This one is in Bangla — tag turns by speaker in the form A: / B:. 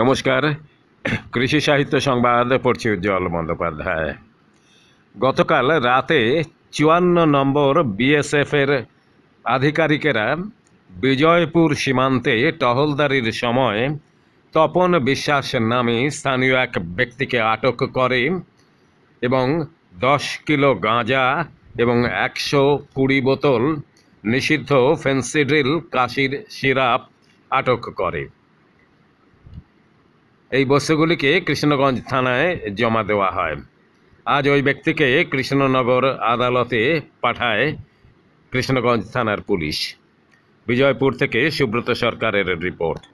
A: নমস্কার কৃষি সাহিত্য সংবাদ পড়ছি উজ্জ্বল বন্দ্যোপাধ্যায় গতকাল রাতে চুয়ান্ন নম্বর বিএসএফের আধিকারিকেরা বিজয়পুর সীমান্তে টহলদারির সময় তপন বিশ্বাস নামে স্থানীয় এক ব্যক্তিকে আটক করে এবং দশ কিলো গাঁজা এবং একশো কুড়ি বোতল নিষিদ্ধ ফেন্সিড্রিল কাশির সিরাপ আটক করে এই বস্তুগুলিকে কৃষ্ণগঞ্জ থানায় জমা দেওয়া হয় আজ ওই ব্যক্তিকে কৃষ্ণনগর আদালতে পাঠায় কৃষ্ণগঞ্জ থানার পুলিশ বিজয়পুর থেকে সুব্রত সরকারের রিপোর্ট